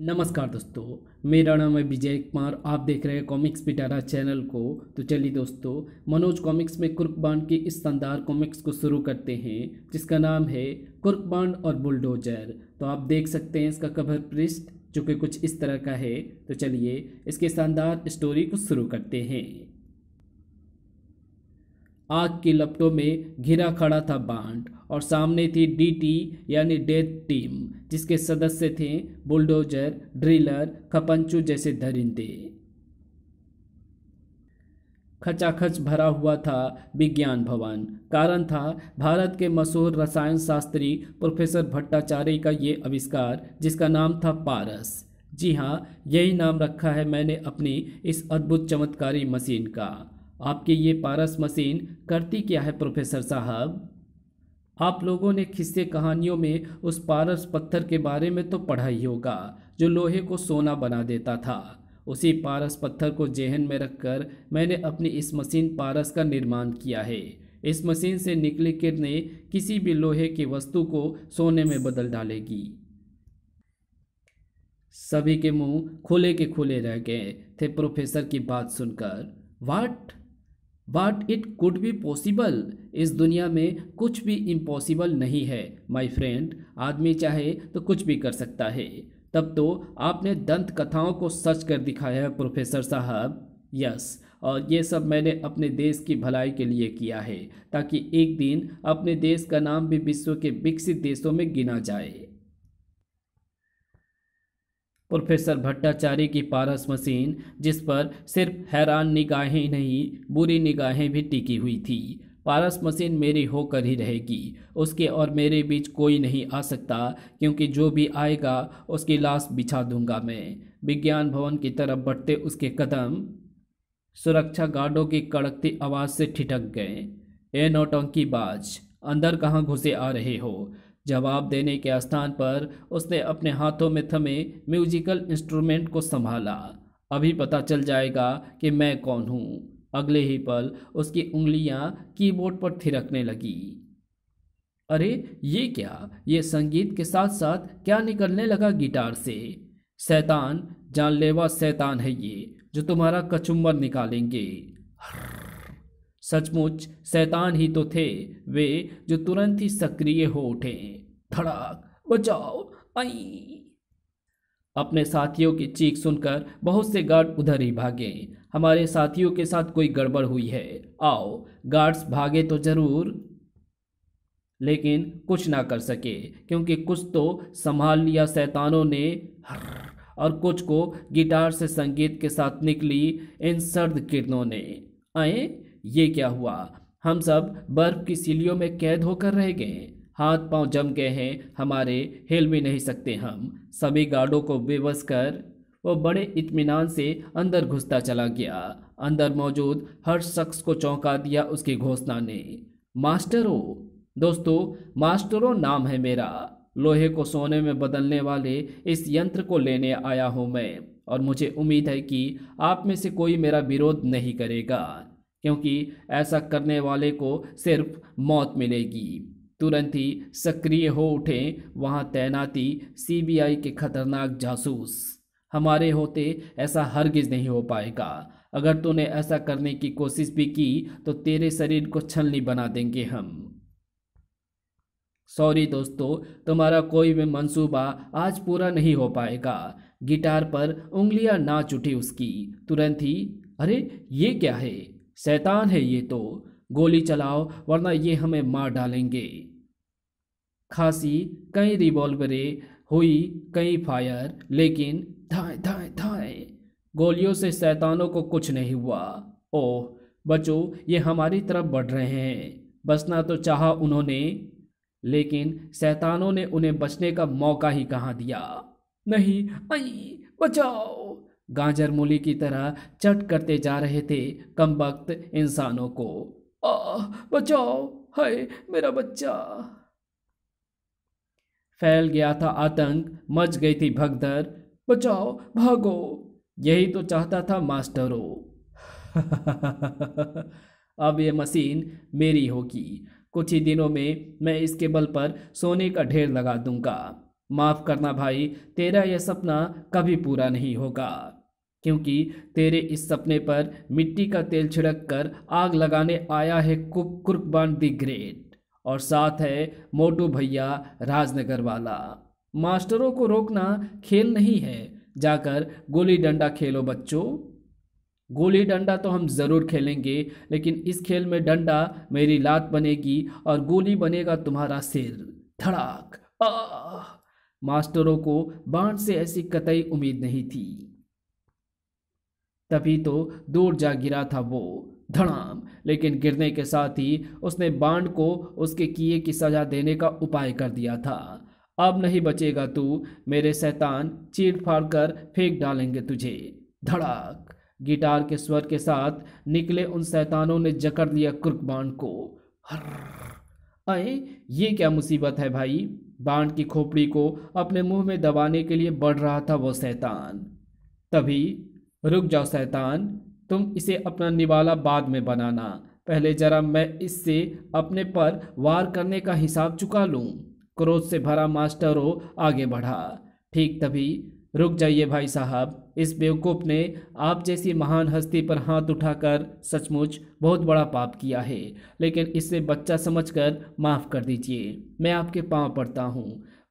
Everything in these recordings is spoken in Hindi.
नमस्कार दोस्तों मेरा नाम है विजय कुमार आप देख रहे हैं कॉमिक्स पिटारा चैनल को तो चलिए दोस्तों मनोज कॉमिक्स में बांड की इस शानदार कॉमिक्स को शुरू करते हैं जिसका नाम है बांड और बुलडोजर तो आप देख सकते हैं इसका कवर पृष्ठ जो कि कुछ इस तरह का है तो चलिए इसके शानदार स्टोरी को शुरू करते हैं आग के लपटों में घिरा खड़ा था बांड और सामने थी डीटी यानी डेथ टीम जिसके सदस्य थे बुलडोजर ड्रिलर खपंचू जैसे धरिंदे खचाखच भरा हुआ था विज्ञान भवन कारण था भारत के मशहूर रसायन शास्त्री प्रोफेसर भट्टाचार्य का ये आविष्कार जिसका नाम था पारस जी हाँ यही नाम रखा है मैंने अपनी इस अद्भुत चमत्कारी मशीन का आपकी ये पारस मशीन करती क्या है प्रोफेसर साहब आप लोगों ने किस्से कहानियों में उस पारस पत्थर के बारे में तो पढ़ा ही होगा जो लोहे को सोना बना देता था उसी पारस पत्थर को जेहन में रखकर मैंने अपनी इस मशीन पारस का निर्माण किया है इस मशीन से निकली किरणें किसी भी लोहे की वस्तु को सोने में बदल डालेगी सभी के मुंह खुले के खुले रह गए थे प्रोफेसर की बात सुनकर what but it could be possible इस दुनिया में कुछ भी इम्पॉसिबल नहीं है माई फ्रेंड आदमी चाहे तो कुछ भी कर सकता है तब तो आपने दंत कथाओं को सच कर दिखाया है प्रोफेसर साहब यस और ये सब मैंने अपने देश की भलाई के लिए किया है ताकि एक दिन अपने देश का नाम भी विश्व के विकसित देशों में गिना जाए प्रोफेसर भट्टाचार्य की पारस मशीन जिस पर सिर्फ हैरान निगाहें नहीं बुरी निगाहें भी टिकी हुई थी पारस मशीन मेरी होकर ही रहेगी उसके और मेरे बीच कोई नहीं आ सकता क्योंकि जो भी आएगा उसकी लाश बिछा दूंगा मैं विज्ञान भवन की तरफ बढ़ते उसके कदम सुरक्षा गार्डों की कड़कती आवाज़ से ठिठक गए ए नोटों की बाज अंदर कहाँ घुसे आ रहे हो जवाब देने के स्थान पर उसने अपने हाथों में थमे म्यूजिकल इंस्ट्रूमेंट को संभाला अभी पता चल जाएगा कि मैं कौन हूँ अगले ही पल उसकी उंगलियाँ कीबोर्ड पर थिरकने लगी अरे ये क्या ये संगीत के साथ साथ क्या निकलने लगा गिटार से शैतान जानलेवा शैतान है ये जो तुम्हारा कचुम्बर निकालेंगे सचमुच शैतान ही तो थे वे जो तुरंत ही सक्रिय हो उठे धड़ाक बचाओ आई अपने साथियों की चीख सुनकर बहुत से गार्ड उधर ही भागे हमारे साथियों के साथ कोई गड़बड़ हुई है आओ गार्ड्स भागे तो जरूर लेकिन कुछ ना कर सके क्योंकि कुछ तो संभाल लिया शैतानों ने और कुछ को गिटार से संगीत के साथ निकली इन सर्द किरणों ने आए ये क्या हुआ हम सब बर्फ की सीलियों में कैद होकर रह गए हाथ पांव जम गए हैं हमारे हिल भी नहीं सकते हम सभी गार्डों को बेबस कर वो बड़े इत्मीनान से अंदर घुसता चला गया अंदर मौजूद हर शख्स को चौंका दिया उसकी घोषणा ने मास्टरों दोस्तों मास्टरों नाम है मेरा लोहे को सोने में बदलने वाले इस यंत्र को लेने आया हूँ मैं और मुझे उम्मीद है कि आप में से कोई मेरा विरोध नहीं करेगा क्योंकि ऐसा करने वाले को सिर्फ मौत मिलेगी तुरंत ही सक्रिय हो उठे वहाँ तैनाती सीबीआई के खतरनाक जासूस हमारे होते ऐसा हरगिज नहीं हो पाएगा अगर तूने ऐसा करने की कोशिश भी की तो तेरे शरीर को छलनी बना देंगे हम सॉरी दोस्तों तुम्हारा कोई भी मंसूबा आज पूरा नहीं हो पाएगा गिटार पर उंगलियां ना चुटी उसकी तुरंत ही अरे ये क्या है शैतान है ये तो गोली चलाओ वरना ये हमें मार डालेंगे खासी कई रिवॉल्वरें हुई कई फायर लेकिन धाए धाए धाए गोलियों से शैतानों को कुछ नहीं हुआ ओह बचो ये हमारी तरफ बढ़ रहे हैं बचना तो चाहा उन्होंने लेकिन शैतानों ने उन्हें बचने का मौका ही कहाँ दिया नहीं आई बचाओ गाजर मूली की तरह चट करते जा रहे थे कम वक्त इंसानों को आ बचाओ हाय मेरा बच्चा फैल गया था आतंक मच गई थी भगदर बचाओ भागो यही तो चाहता था मास्टरो अब ये मशीन मेरी होगी कुछ ही दिनों में मैं इसके बल पर सोने का ढेर लगा दूंगा माफ़ करना भाई तेरा यह सपना कभी पूरा नहीं होगा क्योंकि तेरे इस सपने पर मिट्टी का तेल छिड़क कर आग लगाने आया है कुक कुर्बान दी ग्रेट और साथ है मोटू भैया राजनगर वाला मास्टरों को रोकना खेल नहीं है जाकर गोली डंडा खेलो बच्चों गोली डंडा तो हम ज़रूर खेलेंगे लेकिन इस खेल में डंडा मेरी लात बनेगी और गोली बनेगा तुम्हारा सिर धड़ाक आ मास्टरों को बाण से ऐसी कतई उम्मीद नहीं थी तभी तो दूर जा गिरा था वो धड़ाम लेकिन गिरने के साथ ही उसने बांड को उसके किए की सजा देने का उपाय कर दिया था अब नहीं बचेगा तू मेरे शैतान चीर फाड़ कर फेंक डालेंगे तुझे धड़ाक गिटार के स्वर के साथ निकले उन शैतानों ने जकड़ लिया कुर्क बांड को हर अए ये क्या मुसीबत है भाई बांड की खोपड़ी को अपने मुंह में दबाने के लिए बढ़ रहा था वो सैतान तभी रुक जाओ शैतान तुम इसे अपना निवाला बाद में बनाना पहले जरा मैं इससे अपने पर वार करने का हिसाब चुका लूँ क्रोध से भरा हो आगे बढ़ा ठीक तभी रुक जाइए भाई साहब इस बेवकूफ़ ने आप जैसी महान हस्ती पर हाथ उठाकर सचमुच बहुत बड़ा पाप किया है लेकिन इसे बच्चा समझकर माफ़ कर दीजिए मैं आपके पांव पड़ता हूँ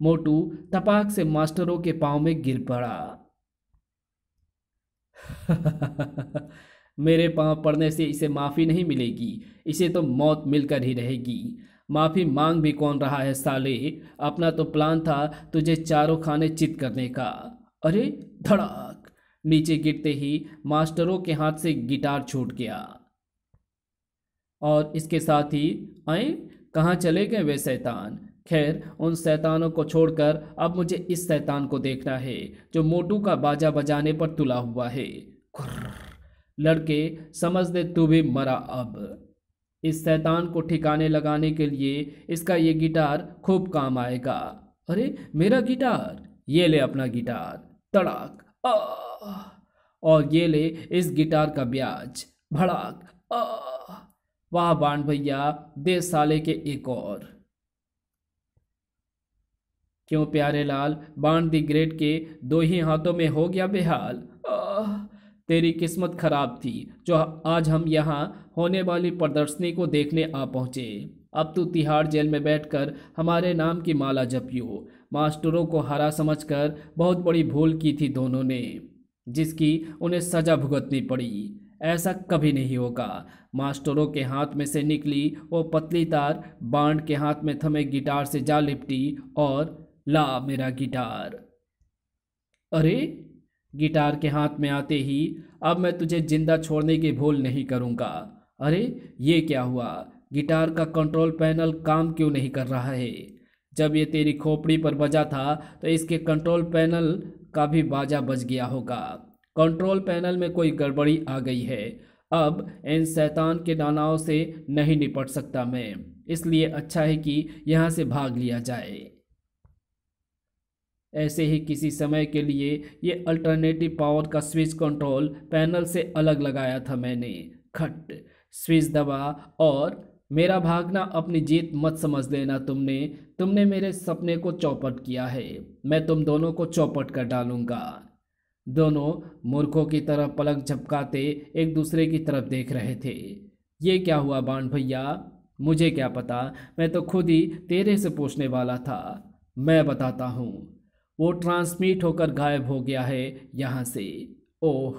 मोटू तपाक से मास्टरों के पांव में गिर पड़ा मेरे पाँव पड़ने से इसे माफ़ी नहीं मिलेगी इसे तो मौत मिलकर ही रहेगी माफ़ी मांग भी कौन रहा है साले अपना तो प्लान था तुझे चारों खाने चित करने का अरे धड़ाक नीचे गिरते ही मास्टरों के हाथ से गिटार छूट गया और इसके साथ ही आए कहाँ चले गए वे शैतान खैर उन शैतानों को छोड़कर अब मुझे इस शैतान को देखना है जो मोटू का बाजा बजाने पर तुला हुआ है लड़के समझ दे तू भी मरा अब इस शैतान को ठिकाने लगाने के लिए इसका ये गिटार खूब काम आएगा अरे मेरा गिटार ये ले अपना गिटार तड़ाक आ, और ये ले इस गिटार का ब्याज भड़ाक वाह बाण भैया दे साले के एक और क्यों प्यारे लाल बाण दी ग्रेट के दो ही हाथों में हो गया बेहाल तेरी किस्मत खराब थी जो आज हम यहाँ होने वाली प्रदर्शनी को देखने आ पहुँचे अब तू तिहाड़ जेल में बैठकर हमारे नाम की माला जपियो मास्टरों को हरा समझकर बहुत बड़ी भूल की थी दोनों ने जिसकी उन्हें सज़ा भुगतनी पड़ी ऐसा कभी नहीं होगा मास्टरों के हाथ में से निकली वो पतली तार बाड के हाथ में थमे गिटार से जा लिपटी और ला मेरा गिटार अरे गिटार के हाथ में आते ही अब मैं तुझे जिंदा छोड़ने की भूल नहीं करूँगा अरे ये क्या हुआ गिटार का कंट्रोल पैनल काम क्यों नहीं कर रहा है जब ये तेरी खोपड़ी पर बजा था तो इसके कंट्रोल पैनल का भी बाजा बज गया होगा कंट्रोल पैनल में कोई गड़बड़ी आ गई है अब इन शैतान के डानाओं से नहीं निपट सकता मैं इसलिए अच्छा है कि यहाँ से भाग लिया जाए ऐसे ही किसी समय के लिए ये अल्टरनेटिव पावर का स्विच कंट्रोल पैनल से अलग लगाया था मैंने खट स्विच दबा और मेरा भागना अपनी जीत मत समझ लेना तुमने तुमने मेरे सपने को चौपट किया है मैं तुम दोनों को चौपट कर डालूंगा दोनों मूर्खों की तरह पलक झपकाते एक दूसरे की तरफ देख रहे थे ये क्या हुआ बाण भैया मुझे क्या पता मैं तो खुद ही तेरे से पूछने वाला था मैं बताता हूँ वो ट्रांसमिट होकर गायब हो गया है यहाँ से ओह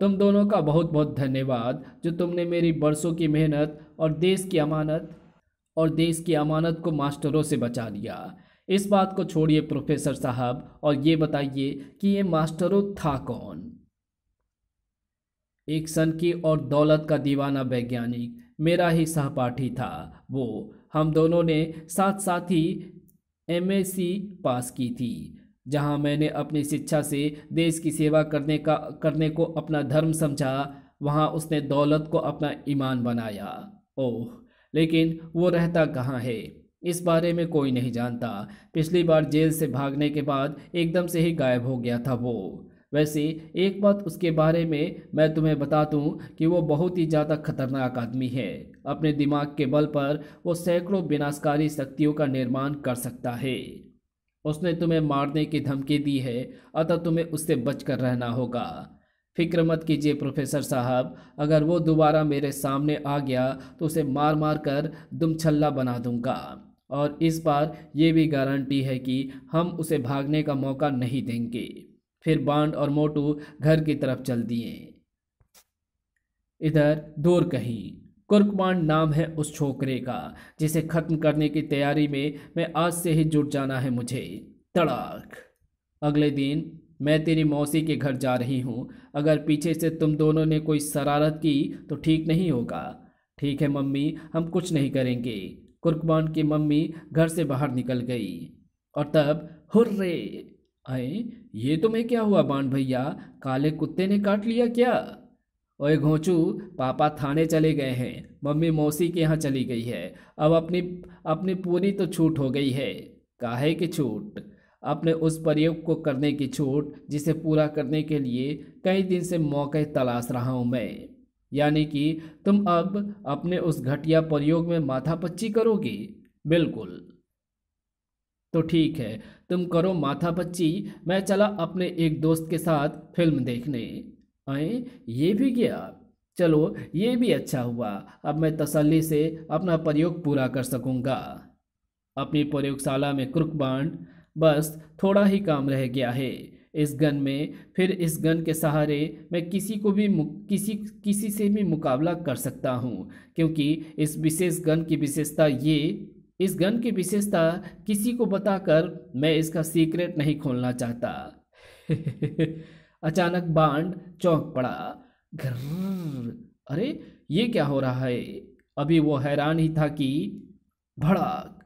तुम दोनों का बहुत बहुत धन्यवाद जो तुमने मेरी बरसों की मेहनत और देश की अमानत और देश की अमानत को मास्टरों से बचा लिया इस बात को छोड़िए प्रोफेसर साहब और ये बताइए कि ये मास्टरों था कौन एक सन की और दौलत का दीवाना वैज्ञानिक मेरा ही सहपाठी था वो हम दोनों ने साथ साथ ही एमएससी पास की थी जहां मैंने अपनी शिक्षा से देश की सेवा करने का करने को अपना धर्म समझा वहां उसने दौलत को अपना ईमान बनाया ओह लेकिन वो रहता कहाँ है इस बारे में कोई नहीं जानता पिछली बार जेल से भागने के बाद एकदम से ही गायब हो गया था वो वैसे एक बात उसके बारे में मैं तुम्हें बता दूं कि वो बहुत ही ज़्यादा खतरनाक आदमी है अपने दिमाग के बल पर वो सैकड़ों विनाशकारी शक्तियों का निर्माण कर सकता है उसने तुम्हें मारने की धमकी दी है अतः तुम्हें उससे बचकर रहना होगा फिक्र मत कीजिए प्रोफेसर साहब अगर वो दोबारा मेरे सामने आ गया तो उसे मार मार कर दुम छल्ला बना दूंगा और इस बार ये भी गारंटी है कि हम उसे भागने का मौका नहीं देंगे फिर बांड और मोटू घर की तरफ चल दिए इधर दूर कहीं कुर्कमान नाम है उस छोकरे का जिसे ख़त्म करने की तैयारी में मैं आज से ही जुट जाना है मुझे तड़ाक अगले दिन मैं तेरी मौसी के घर जा रही हूँ अगर पीछे से तुम दोनों ने कोई शरारत की तो ठीक नहीं होगा ठीक है मम्मी हम कुछ नहीं करेंगे कुर्कमान की मम्मी घर से बाहर निकल गई और तब हुर्रे आए ये तुम्हें क्या हुआ बाण भैया काले कुत्ते ने काट लिया क्या ओए घोंचू पापा थाने चले गए हैं मम्मी मौसी के यहाँ चली गई है अब अपनी अपनी पूरी तो छूट हो गई है काहे की छूट अपने उस प्रयोग को करने की छूट जिसे पूरा करने के लिए कई दिन से मौके तलाश रहा हूँ मैं यानी कि तुम अब अपने उस घटिया प्रयोग में माथापच्ची करोगी बिल्कुल तो ठीक है तुम करो माथापच्ची मैं चला अपने एक दोस्त के साथ फिल्म देखने आए ये भी गया चलो ये भी अच्छा हुआ अब मैं तसल्ली से अपना प्रयोग पूरा कर सकूँगा अपनी प्रयोगशाला में क्रुक बांड बस थोड़ा ही काम रह गया है इस गन में फिर इस गन के सहारे मैं किसी को भी किसी किसी से भी मुकाबला कर सकता हूँ क्योंकि इस विशेष गन की विशेषता ये इस गन की विशेषता किसी को बताकर मैं इसका सीक्रेट नहीं खोलना चाहता अचानक बांड चौंक पड़ा घर अरे ये क्या हो रहा है अभी वो हैरान ही था कि भड़ाक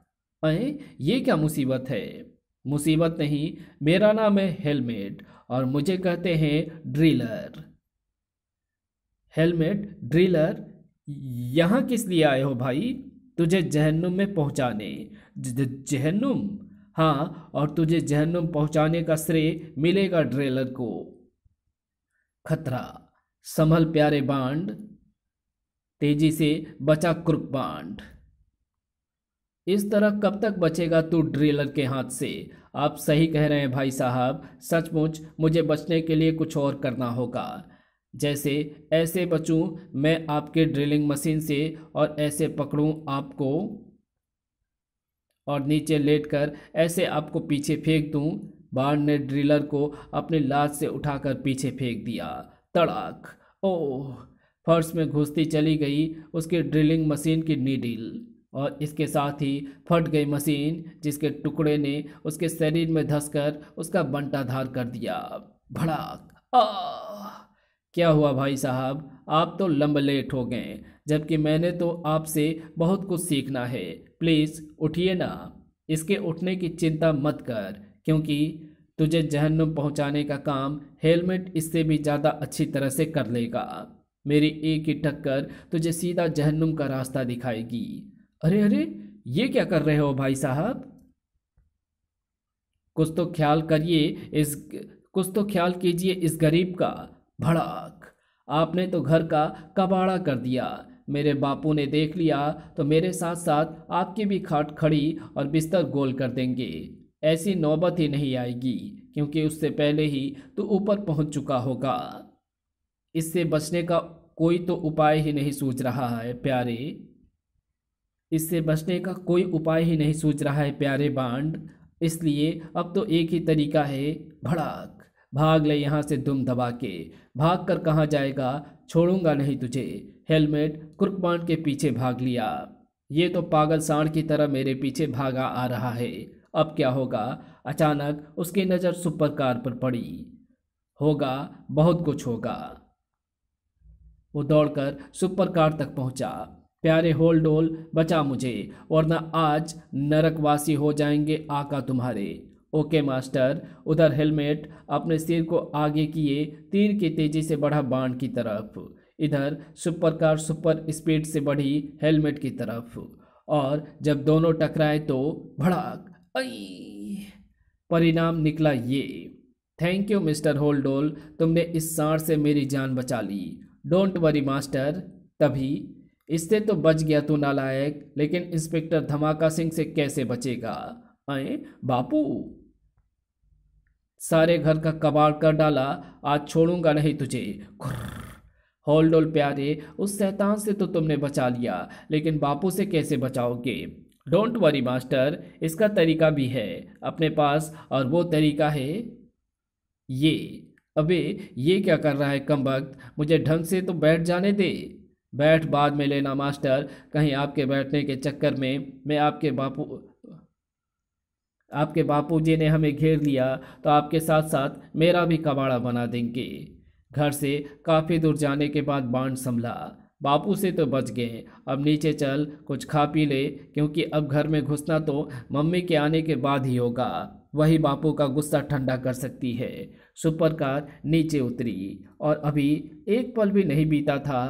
अरे ये क्या मुसीबत है मुसीबत नहीं मेरा नाम है हेलमेट और मुझे कहते हैं ड्रिलर हेलमेट ड्रिलर यहाँ किस लिए आए हो भाई तुझे जहन्नुम में पहुँचाने जहन्नुम हाँ और तुझे जहन्नुम पहुँचाने का श्रेय मिलेगा ड्रेलर को खतरा संभल प्यारे बांड तेजी से बचा क्रुप बांड इस तरह कब तक बचेगा तू ड्रिलर के हाथ से आप सही कह रहे हैं भाई साहब सचमुच मुझे बचने के लिए कुछ और करना होगा जैसे ऐसे बचूं मैं आपके ड्रिलिंग मशीन से और ऐसे पकड़ूं आपको और नीचे लेटकर ऐसे आपको पीछे फेंक दूं बाण ने ड्रिलर को अपनी लात से उठाकर पीछे फेंक दिया तड़ाक ओह फर्श में घुसती चली गई उसके ड्रिलिंग मशीन की नीडिल और इसके साथ ही फट गई मशीन जिसके टुकड़े ने उसके शरीर में धसकर उसका बंटाधार कर दिया भड़ाक आ क्या हुआ भाई साहब आप तो लेट हो गए जबकि मैंने तो आपसे बहुत कुछ सीखना है प्लीज़ उठिए ना इसके उठने की चिंता मत कर क्योंकि तुझे जहन्नुम पहुंचाने का काम हेलमेट इससे भी ज़्यादा अच्छी तरह से कर लेगा मेरी एक ही टक्कर तुझे सीधा जहन्नुम का रास्ता दिखाएगी अरे अरे ये क्या कर रहे हो भाई साहब कुछ तो ख्याल करिए इस कुछ तो ख्याल कीजिए इस गरीब का भड़ाक आपने तो घर का कबाड़ा कर दिया मेरे बापू ने देख लिया तो मेरे साथ साथ आपकी भी खाट खड़ी और बिस्तर गोल कर देंगे ऐसी नौबत ही नहीं आएगी क्योंकि उससे पहले ही तू ऊपर पहुंच चुका होगा इससे बचने का कोई तो उपाय ही नहीं सोच रहा है प्यारे इससे बचने का कोई उपाय ही नहीं सोच रहा है प्यारे बांड इसलिए अब तो एक ही तरीका है भड़ाक भाग ले यहाँ से दुम दबा के भाग कर कहाँ जाएगा छोड़ूंगा नहीं तुझे हेलमेट कुर्कबांड के पीछे भाग लिया ये तो पागल सांड की तरह मेरे पीछे भागा आ रहा है अब क्या होगा अचानक उसकी नज़र सुपर कार पर पड़ी होगा बहुत कुछ होगा वो दौड़कर सुपर कार तक पहुंचा प्यारे होल डोल बचा मुझे वरना आज नरकवासी हो जाएंगे आका तुम्हारे ओके मास्टर उधर हेलमेट अपने सिर को आगे किए तीर की तेज़ी से बढ़ा बाण की तरफ इधर सुपर कार सुपर स्पीड से बढ़ी हेलमेट की तरफ और जब दोनों टकराए तो भड़ाक परिणाम निकला ये थैंक यू मिस्टर होल्डोल तुमने इस सार से मेरी जान बचा ली डोंट वरी मास्टर तभी इससे तो बच गया तू नालायक लेकिन इंस्पेक्टर धमाका सिंह से कैसे बचेगा आए बापू सारे घर का कबाड़ कर डाला आज छोड़ूंगा नहीं तुझे होल्डोल प्यारे उस शैतान से तो तुमने बचा लिया लेकिन बापू से कैसे बचाओगे डोंट वरी मास्टर इसका तरीका भी है अपने पास और वो तरीका है ये अबे ये क्या कर रहा है कम वक्त मुझे ढंग से तो बैठ जाने दे बैठ बाद में लेना मास्टर कहीं आपके बैठने के चक्कर में मैं आपके बापू आपके बापूजी ने हमें घेर लिया तो आपके साथ साथ मेरा भी कबाड़ा बना देंगे घर से काफ़ी दूर जाने के बाद बांड संभला बापू से तो बच गए अब नीचे चल कुछ खा पी ले क्योंकि अब घर में घुसना तो मम्मी के आने के बाद ही होगा वही बापू का गुस्सा ठंडा कर सकती है सुपर कार नीचे उतरी और अभी एक पल भी नहीं बीता था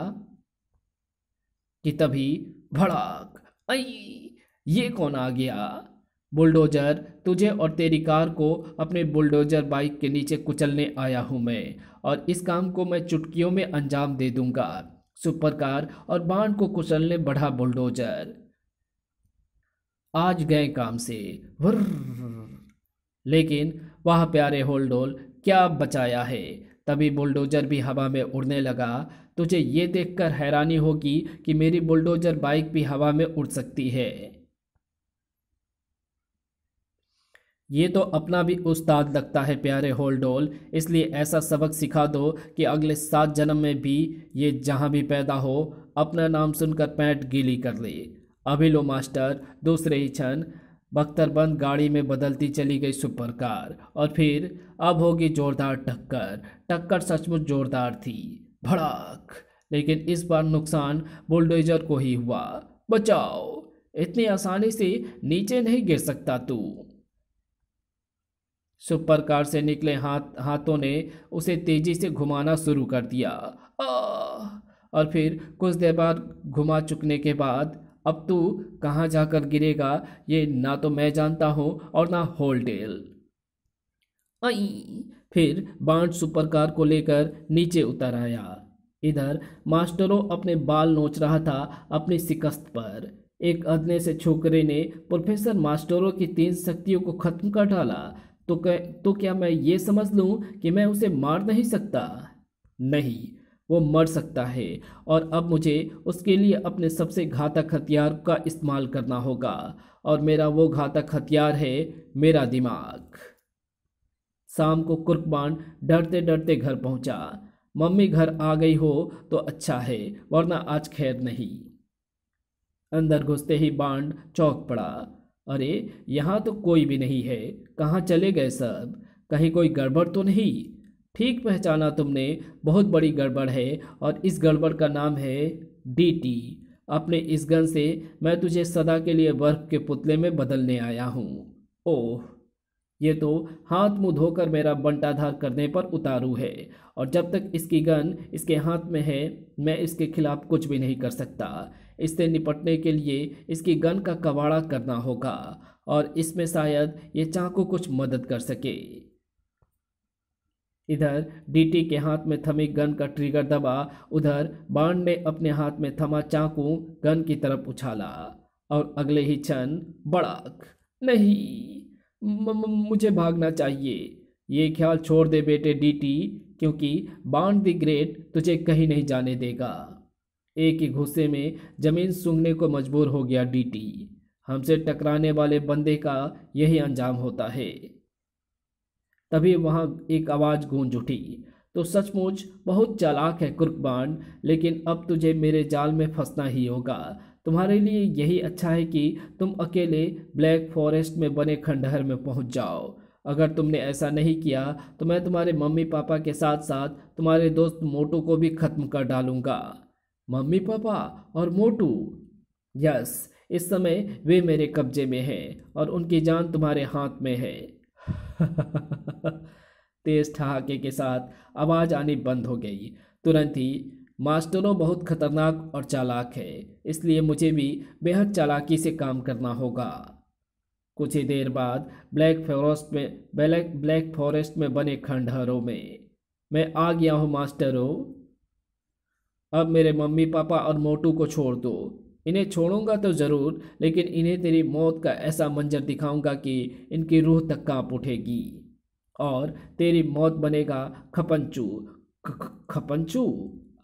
कि तभी भड़ाक आई ये कौन आ गया बुलडोजर तुझे और तेरी कार को अपने बुलडोजर बाइक के नीचे कुचलने आया हूँ मैं और इस काम को मैं चुटकियों में अंजाम दे दूँगा सुपर कार और बाढ़ को कुचलने बढ़ा बुलडोजर आज गए काम से लेकिन वह प्यारे होलडोल क्या बचाया है तभी बुलडोजर भी हवा में उड़ने लगा तुझे ये देखकर हैरानी होगी कि मेरी बुलडोजर बाइक भी हवा में उड़ सकती है ये तो अपना भी उस्ताद लगता है प्यारे होलडोल इसलिए ऐसा सबक सिखा दो कि अगले सात जन्म में भी ये जहाँ भी पैदा हो अपना नाम सुनकर पैंट गीली कर ले अभी लो मास्टर दूसरे ही क्षण बख्तरबंद गाड़ी में बदलती चली गई सुपर कार और फिर अब होगी जोरदार टक्कर टक्कर सचमुच जोरदार थी भड़ाक लेकिन इस बार नुकसान बुलडोजर को ही हुआ बचाओ इतनी आसानी से नीचे नहीं गिर सकता तू सुपर कार से निकले हाथ हाथों ने उसे तेजी से घुमाना शुरू कर दिया और फिर कुछ देर बाद घुमा चुकने के बाद अब तू कहाँ जाकर गिरेगा ये ना तो मैं जानता हूँ और ना होलडेल आई फिर सुपर कार को लेकर नीचे उतर आया इधर मास्टरों अपने बाल नोच रहा था अपनी शिकस्त पर एक अदने से छोकरे ने प्रोफेसर मास्टरों की तीन शक्तियों को खत्म कर डाला तो क, तो क्या मैं ये समझ लूँ कि मैं उसे मार नहीं सकता नहीं वो मर सकता है और अब मुझे उसके लिए अपने सबसे घातक हथियार का इस्तेमाल करना होगा और मेरा वो घातक हथियार है मेरा दिमाग शाम को कुर्कबान डरते डरते घर पहुंचा मम्मी घर आ गई हो तो अच्छा है वरना आज खैर नहीं अंदर घुसते ही बांड चौक पड़ा अरे यहाँ तो कोई भी नहीं है कहाँ चले गए सब कहीं कोई गड़बड़ तो नहीं ठीक पहचाना तुमने बहुत बड़ी गड़बड़ है और इस गड़बड़ का नाम है डीटी अपने इस गन से मैं तुझे सदा के लिए बर्फ के पुतले में बदलने आया हूँ ओह ये तो हाथ मुंह धोकर मेरा बंटाधार करने पर उतारू है और जब तक इसकी गन इसके हाथ में है मैं इसके खिलाफ कुछ भी नहीं कर सकता इससे निपटने के लिए इसकी गन का कबाड़ा करना होगा और इसमें शायद ये चाकू कुछ मदद कर सके इधर डीटी के हाथ में थमी गन का ट्रिगर दबा उधर बाण ने अपने हाथ में थमा चाकू गन की तरफ उछाला और अगले ही क्षण बड़ाक नहीं म, म, मुझे भागना चाहिए ये ख्याल छोड़ दे बेटे डीटी क्योंकि बाण दी ग्रेट तुझे कहीं नहीं जाने देगा एक ही घुसे में जमीन सूंघने को मजबूर हो गया डीटी हमसे टकराने वाले बंदे का यही अंजाम होता है तभी वहाँ एक आवाज़ गूंज उठी तो सचमुच बहुत चालाक है कुर्कबान लेकिन अब तुझे मेरे जाल में फंसना ही होगा तुम्हारे लिए यही अच्छा है कि तुम अकेले ब्लैक फॉरेस्ट में बने खंडहर में पहुंच जाओ अगर तुमने ऐसा नहीं किया तो मैं तुम्हारे मम्मी पापा के साथ साथ तुम्हारे दोस्त मोटू को भी ख़त्म कर डालूँगा मम्मी पापा और मोटू यस इस समय वे मेरे कब्जे में हैं और उनकी जान तुम्हारे हाथ में है तेज ठहाके के साथ आवाज़ आनी बंद हो गई तुरंत ही मास्टरों बहुत खतरनाक और चालाक है इसलिए मुझे भी बेहद चालाकी से काम करना होगा कुछ ही देर बाद ब्लैक फॉरेस्ट में ब्लैक ब्लैक फॉरेस्ट में बने खंडहरों में मैं आ गया हूँ मास्टरों अब मेरे मम्मी पापा और मोटू को छोड़ दो इन्हें छोड़ूंगा तो ज़रूर लेकिन इन्हें तेरी मौत का ऐसा मंजर दिखाऊंगा कि इनकी रूह तक कांप उठेगी और तेरी मौत बनेगा खपंचू खपंचू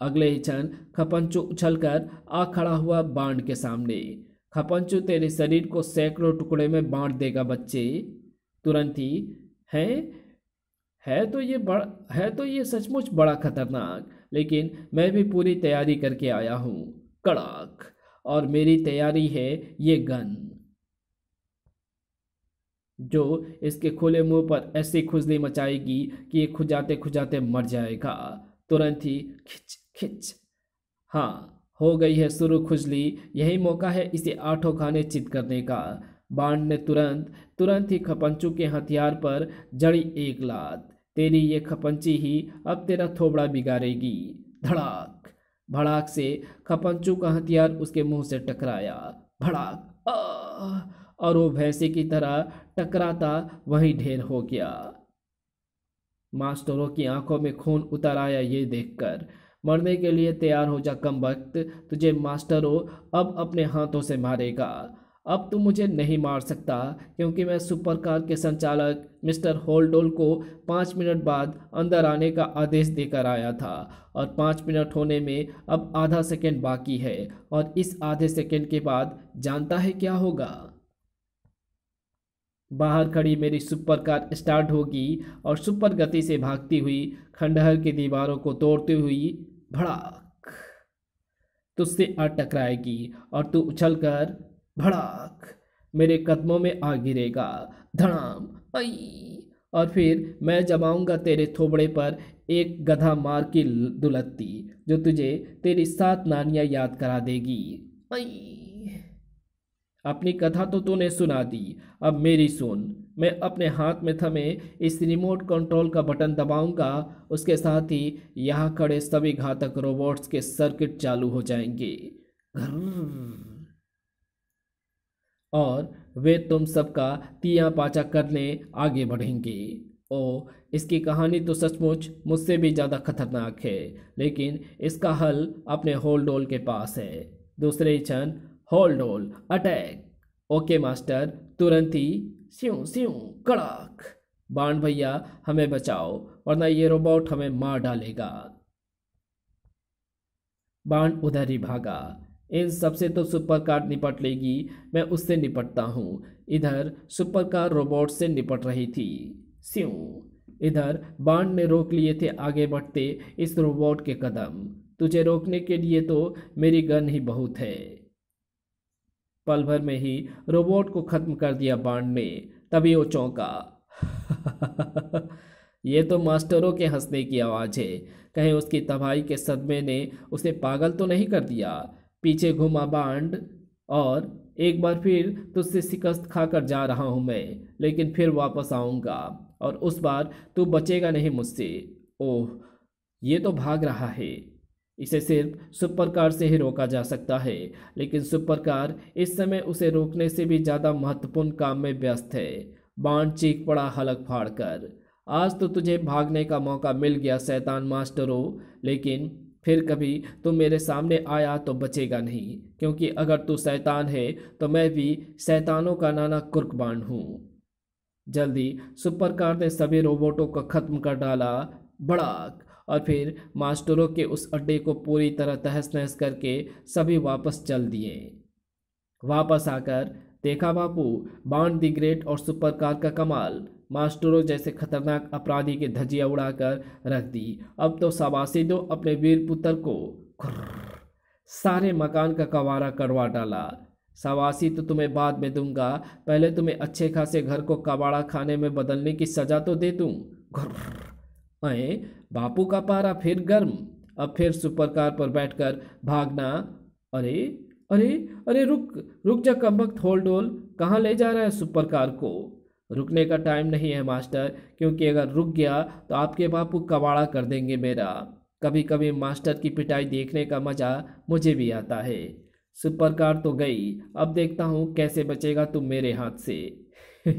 अगले ही क्षण खपंचू कर आ खड़ा हुआ बांड के सामने खपंचू तेरे शरीर को सैकड़ों टुकड़े में बांट देगा बच्चे तुरंत ही है है तो ये बड़ा है तो ये सचमुच बड़ा खतरनाक लेकिन मैं भी पूरी तैयारी करके आया हूँ कड़ाक और मेरी तैयारी है ये गन जो इसके खुले मुंह पर ऐसी खुजली मचाएगी कि ये खुजाते खुजाते मर जाएगा तुरंत ही खिच खिच हाँ हो गई है शुरू खुजली यही मौका है इसे आठों खाने चित करने का बाण ने तुरंत तुरंत ही खपंचू के हथियार पर जड़ी एक लात तेरी ये खपंची ही अब तेरा थोबड़ा बिगाड़ेगी धड़ाक भड़ाक से खपंचू का हथियार उसके मुंह से टकराया भड़ाक और वो भैंसे की तरह टकराता वहीं ढेर हो गया मास्टरों की आंखों में खून उतर आया ये देखकर मरने के लिए तैयार हो जा कम वक्त तुझे मास्टरों अब अपने हाथों से मारेगा अब तू तो मुझे नहीं मार सकता क्योंकि मैं सुपर कार के संचालक मिस्टर होल्डोल को पाँच मिनट बाद अंदर आने का आदेश देकर आया था और पाँच मिनट होने में अब आधा सेकेंड बाकी है और इस आधे सेकेंड के बाद जानता है क्या होगा बाहर खड़ी मेरी सुपर कार स्टार्ट होगी और सुपर गति से भागती हुई खंडहर की दीवारों को तोड़ती हुई भड़ाक तुझसे अटकराएगी और तू उछलकर भड़ाक मेरे कदमों में आ गिरेगा धड़ाम आई और फिर मैं जमाऊंगा तेरे थोबड़े पर एक गधा मार की दुलत्ती जो तुझे तेरी सात नानियाँ याद करा देगी आई अपनी कथा तो तूने सुना दी अब मेरी सुन मैं अपने हाथ में थमे इस रिमोट कंट्रोल का बटन दबाऊंगा उसके साथ ही यहाँ खड़े सभी घातक रोबोट्स के सर्किट चालू हो जाएंगे घर और वे तुम सबका तिया पाचा करने आगे बढ़ेंगे ओ इसकी कहानी तो सचमुच मुझसे भी ज़्यादा खतरनाक है लेकिन इसका हल अपने डोल के पास है दूसरे क्षण डोल अटैक ओके मास्टर तुरंत ही सियूं सियूं कड़ाक बाण भैया हमें बचाओ वरना ये रोबोट हमें मार डालेगा बाण उधर ही भागा इन सबसे तो सुपर कार निपट लेगी मैं उससे निपटता हूँ इधर सुपर कार रोबोट से निपट रही थी स्यूं इधर बाण ने रोक लिए थे आगे बढ़ते इस रोबोट के कदम तुझे रोकने के लिए तो मेरी गन ही बहुत है पल भर में ही रोबोट को खत्म कर दिया बाण ने तभी वो चौंका ये तो मास्टरों के हंसने की आवाज़ है कहीं उसकी तबाही के सदमे ने उसे पागल तो नहीं कर दिया पीछे घूमा बांड और एक बार फिर तुझसे शिकस्त खाकर जा रहा हूँ मैं लेकिन फिर वापस आऊँगा और उस बार तू बचेगा नहीं मुझसे ओह ये तो भाग रहा है इसे सिर्फ सुपर कार से ही रोका जा सकता है लेकिन सुपर कार इस समय उसे रोकने से भी ज़्यादा महत्वपूर्ण काम में व्यस्त है बांड चीख पड़ा हलक फाड़ कर आज तो तुझे भागने का मौका मिल गया सैतान मास्टरों लेकिन फिर कभी तू मेरे सामने आया तो बचेगा नहीं क्योंकि अगर तू शैतान है तो मैं भी शैतानों का नाना कुर्कबान हूँ जल्दी सुपर कार ने सभी रोबोटों को ख़त्म कर डाला बड़ाक और फिर मास्टरों के उस अड्डे को पूरी तरह तहस नहस करके सभी वापस चल दिए वापस आकर देखा बापू बाण दी ग्रेट और सुपर कार का कमाल मास्टरों जैसे खतरनाक अपराधी के धजिया उड़ाकर रख दी अब तो शाबाशी दो अपने वीर पुत्र को सारे मकान का कवारा करवा डाला सवासी तो तुम्हें बाद में दूंगा पहले तुम्हें अच्छे खासे घर को कबाड़ा खाने में बदलने की सज़ा तो दे दूँ अए बापू का पारा फिर गर्म अब फिर सुपर कार पर बैठकर भागना अरे अरे अरे रुक रुक जा कम थोल डोल कहाँ ले जा रहा है सुपर कार को रुकने का टाइम नहीं है मास्टर क्योंकि अगर रुक गया तो आपके बापू कबाड़ा कर देंगे मेरा कभी कभी मास्टर की पिटाई देखने का मज़ा मुझे भी आता है सुपर कार तो गई अब देखता हूँ कैसे बचेगा तुम मेरे हाथ से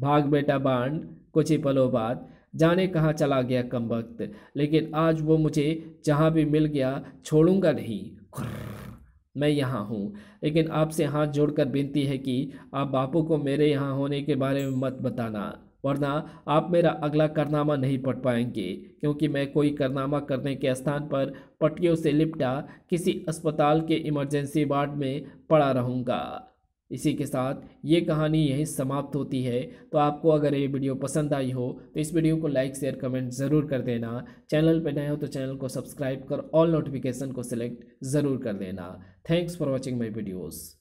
भाग बेटा बाण कुछ ही पलों बाद जाने कहाँ चला गया कम वक्त लेकिन आज वो मुझे जहाँ भी मिल गया छोड़ूंगा नहीं मैं यहाँ हूँ लेकिन आपसे हाथ जोड़कर विनती है कि आप बापू को मेरे यहाँ होने के बारे में मत बताना वरना आप मेरा अगला करनामा नहीं पढ़ पाएंगे क्योंकि मैं कोई करनामा करने के स्थान पर पट्टियों से लिपटा किसी अस्पताल के इमरजेंसी वार्ड में पड़ा रहूँगा इसी के साथ ये कहानी यहीं समाप्त होती है तो आपको अगर ये वीडियो पसंद आई हो तो इस वीडियो को लाइक शेयर कमेंट ज़रूर कर देना चैनल पर नए हो तो चैनल को सब्सक्राइब कर ऑल नोटिफिकेशन को सिलेक्ट ज़रूर कर देना thanks for watching my videos